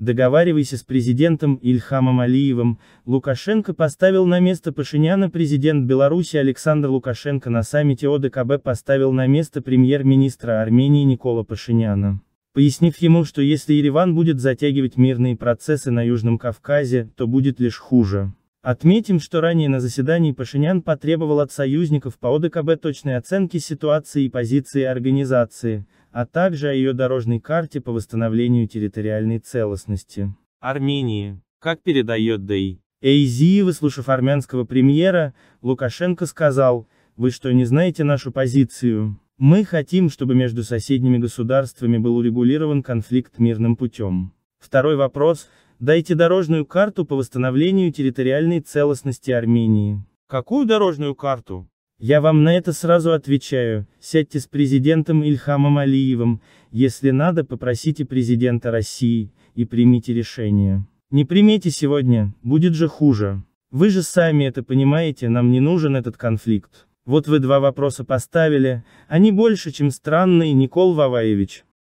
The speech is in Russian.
Договаривайся с президентом Ильхамом Алиевым, Лукашенко поставил на место Пашиняна президент Беларуси Александр Лукашенко на саммите ОДКБ поставил на место премьер-министра Армении Никола Пашиняна. Пояснив ему, что если Ереван будет затягивать мирные процессы на Южном Кавказе, то будет лишь хуже. Отметим, что ранее на заседании Пашинян потребовал от союзников по ОДКБ точной оценки ситуации и позиции организации, а также о ее дорожной карте по восстановлению территориальной целостности. Армении, как передает ДАИ. Эйзи, выслушав армянского премьера, Лукашенко сказал, «Вы что, не знаете нашу позицию? Мы хотим, чтобы между соседними государствами был урегулирован конфликт мирным путем». Второй вопрос, дайте дорожную карту по восстановлению территориальной целостности Армении. Какую дорожную карту? Я вам на это сразу отвечаю, сядьте с президентом Ильхамом Алиевым, если надо попросите президента России, и примите решение. Не примите сегодня, будет же хуже. Вы же сами это понимаете, нам не нужен этот конфликт. Вот вы два вопроса поставили, они больше, чем странные, Никол Ваваевич.